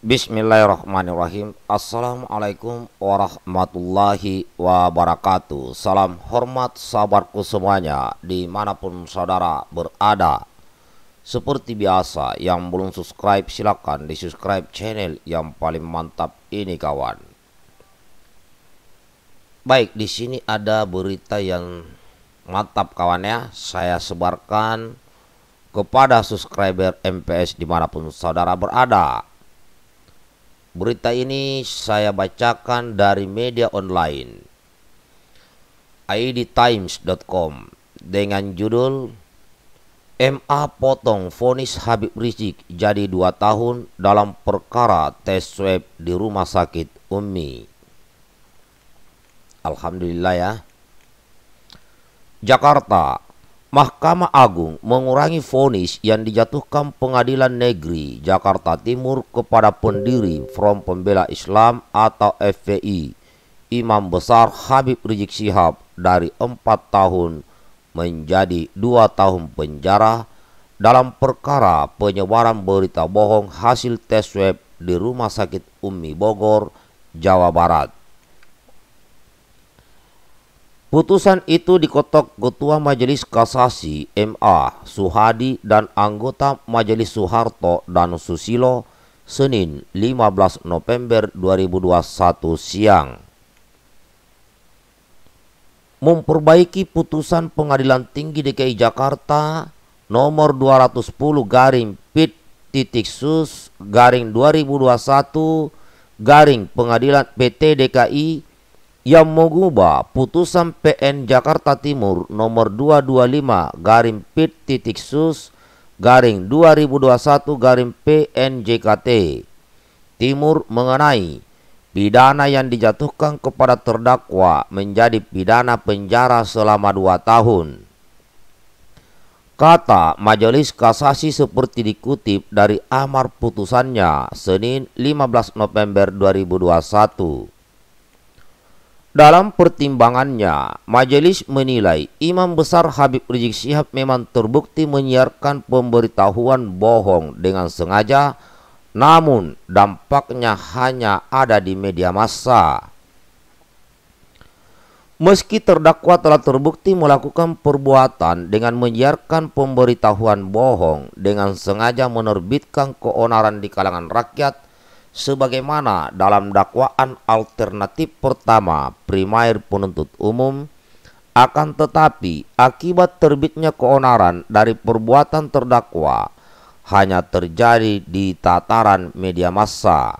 Bismillahirrahmanirrahim Assalamualaikum warahmatullahi wabarakatuh Salam hormat sahabatku semuanya Dimanapun saudara berada Seperti biasa yang belum subscribe silahkan di subscribe channel yang paling mantap ini kawan Baik di sini ada berita yang mantap kawan ya Saya sebarkan kepada subscriber MPS dimanapun saudara berada Berita ini saya bacakan dari media online idtimes.com dengan judul MA potong vonis Habib Rizik jadi dua tahun dalam perkara tes swab di rumah sakit Umi. Alhamdulillah ya. Jakarta, Mahkamah Agung mengurangi vonis yang dijatuhkan Pengadilan Negeri Jakarta Timur kepada pendiri Front Pembela Islam atau FPI Imam Besar Habib Rizik Sihab dari 4 tahun menjadi 2 tahun penjara dalam perkara penyebaran berita bohong hasil tes swab di Rumah Sakit Umi Bogor, Jawa Barat. Putusan itu dikotok Ketua Majelis Kasasi MA Suhadi dan anggota Majelis Soeharto dan Susilo Senin 15 November 2021 siang. Memperbaiki putusan Pengadilan Tinggi DKI Jakarta nomor 210 garing pit titik sus garing 2021 garing Pengadilan PT DKI yang mengubah putusan PN Jakarta Timur nomor 225 garing pit titik sus garing 2021 garing PNJKT Timur mengenai pidana yang dijatuhkan kepada terdakwa menjadi pidana penjara selama 2 tahun. Kata Majelis Kasasi seperti dikutip dari amar putusannya Senin 15 November 2021. Dalam pertimbangannya, majelis menilai Imam Besar Habib Rizik Syihab memang terbukti menyiarkan pemberitahuan bohong dengan sengaja, namun dampaknya hanya ada di media massa. Meski terdakwa telah terbukti melakukan perbuatan dengan menyiarkan pemberitahuan bohong dengan sengaja menerbitkan keonaran di kalangan rakyat, sebagaimana dalam dakwaan alternatif pertama primair penuntut umum akan tetapi akibat terbitnya keonaran dari perbuatan terdakwa hanya terjadi di tataran media massa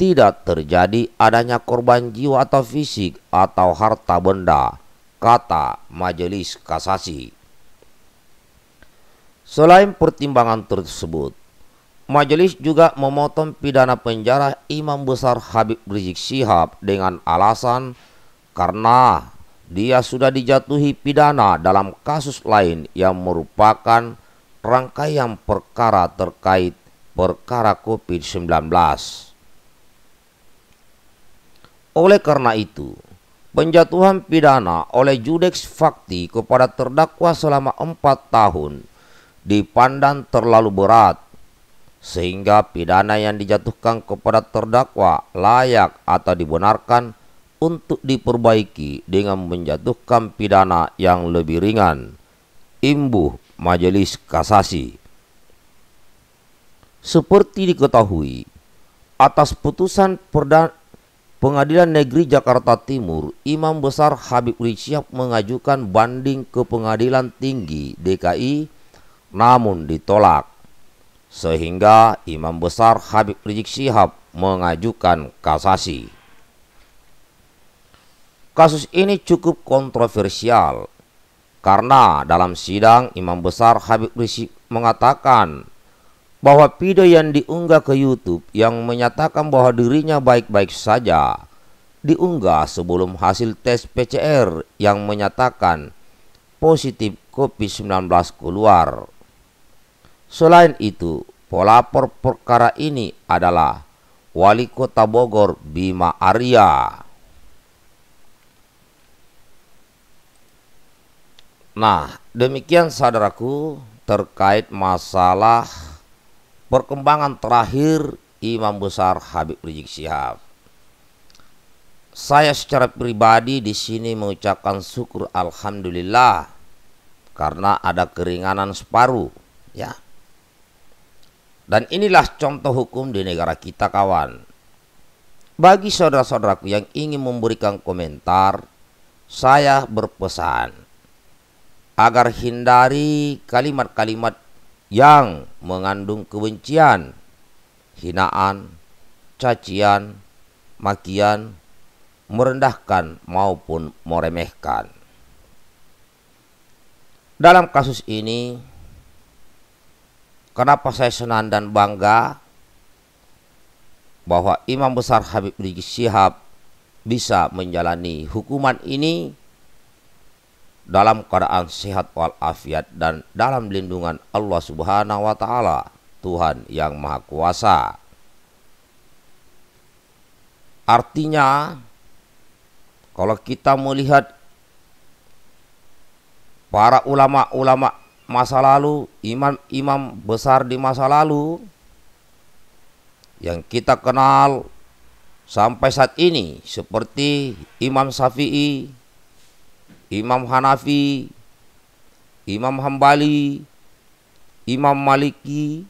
tidak terjadi adanya korban jiwa atau fisik atau harta benda kata majelis kasasi selain pertimbangan tersebut Majelis juga memotong pidana penjara Imam Besar Habib Rizik Sihab dengan alasan karena dia sudah dijatuhi pidana dalam kasus lain yang merupakan rangkaian perkara terkait perkara COVID-19. Oleh karena itu, penjatuhan pidana oleh Judex Fakti kepada terdakwa selama empat tahun dipandang terlalu berat sehingga pidana yang dijatuhkan kepada terdakwa layak atau dibenarkan untuk diperbaiki dengan menjatuhkan pidana yang lebih ringan. Imbuh Majelis Kasasi. Seperti diketahui, atas putusan Pengadilan Negeri Jakarta Timur, Imam Besar Habib Rizieq mengajukan banding ke Pengadilan Tinggi DKI namun ditolak sehingga Imam Besar Habib Rizik Syihab mengajukan kasasi. Kasus ini cukup kontroversial karena dalam sidang Imam Besar Habib Rizik mengatakan bahwa video yang diunggah ke YouTube yang menyatakan bahwa dirinya baik-baik saja diunggah sebelum hasil tes PCR yang menyatakan positif COVID-19 keluar Selain itu, pelapor perkara ini adalah Wali Kota Bogor Bima Arya. Nah, demikian saudaraku terkait masalah perkembangan terakhir Imam Besar Habib Rizik Syihab. Saya secara pribadi di sini mengucapkan syukur alhamdulillah karena ada keringanan separuh ya. Dan inilah contoh hukum di negara kita kawan. Bagi saudara-saudaraku yang ingin memberikan komentar, saya berpesan agar hindari kalimat-kalimat yang mengandung kebencian, hinaan, cacian, makian, merendahkan maupun meremehkan. Dalam kasus ini, Kenapa saya senang dan bangga bahwa Imam Besar Habib Rizik Syihab bisa menjalani hukuman ini dalam keadaan sehat walafiat dan dalam lindungan Allah Subhanahu wa taala, Tuhan yang Maha Kuasa. Artinya kalau kita melihat para ulama-ulama masa lalu, imam-imam besar di masa lalu yang kita kenal sampai saat ini seperti Imam Syafi'i, Imam Hanafi, Imam Hambali, Imam Maliki,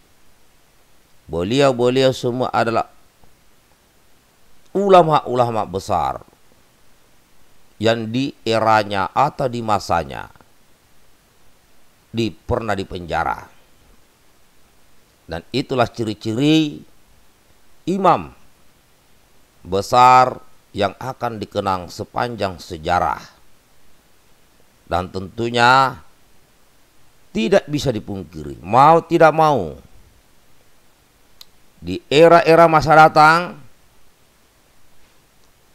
beliau-beliau semua adalah ulama-ulama besar yang di eranya atau di masanya di, pernah dipenjara. Dan itulah ciri-ciri imam besar yang akan dikenang sepanjang sejarah. Dan tentunya tidak bisa dipungkiri, mau tidak mau. Di era-era masa datang,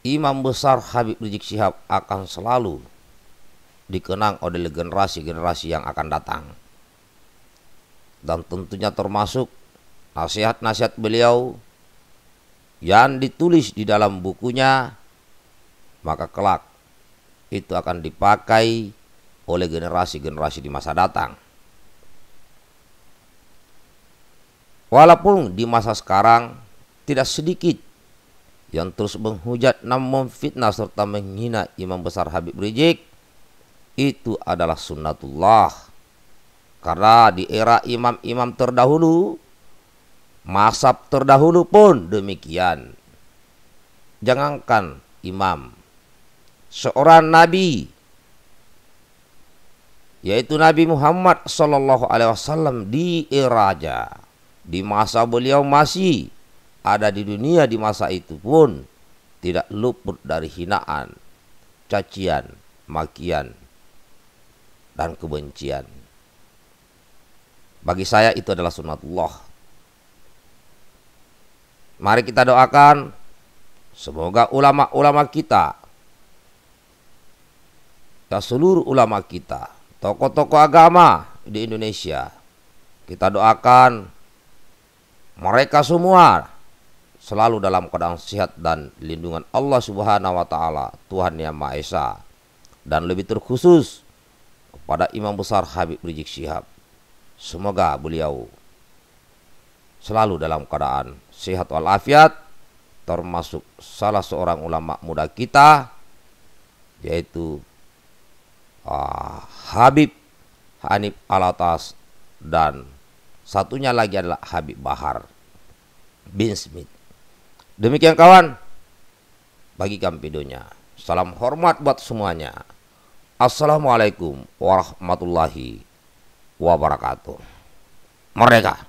imam besar Habib Rizik Syihab akan selalu dikenang oleh generasi-generasi yang akan datang. Dan tentunya termasuk nasihat-nasihat beliau yang ditulis di dalam bukunya, maka kelak itu akan dipakai oleh generasi-generasi di masa datang. Walaupun di masa sekarang tidak sedikit yang terus menghujat namun fitnah serta menghina Imam Besar Habib Rizik itu adalah sunnatullah. Karena di era imam-imam terdahulu, masab terdahulu pun demikian. Jangankan imam, seorang nabi, yaitu Nabi Muhammad Sallallahu Alaihi Wasallam di eraja, di masa beliau masih ada di dunia di masa itu pun tidak luput dari hinaan, cacian, makian, dan kebencian. Bagi saya itu adalah sunatullah. Mari kita doakan semoga ulama-ulama kita ya seluruh ulama kita, tokoh-tokoh agama di Indonesia, kita doakan mereka semua selalu dalam keadaan sehat dan lindungan Allah Subhanahu wa taala, Tuhan Yang Maha Esa. Dan lebih terkhusus pada Imam Besar Habib Rizik Syihab. Semoga beliau selalu dalam keadaan sehat walafiat termasuk salah seorang ulama muda kita yaitu uh, Habib Hanif Alatas dan satunya lagi adalah Habib Bahar bin Smith. Demikian kawan, bagikan videonya. Salam hormat buat semuanya. Assalamualaikum warahmatullahi wabarakatuh. Mereka.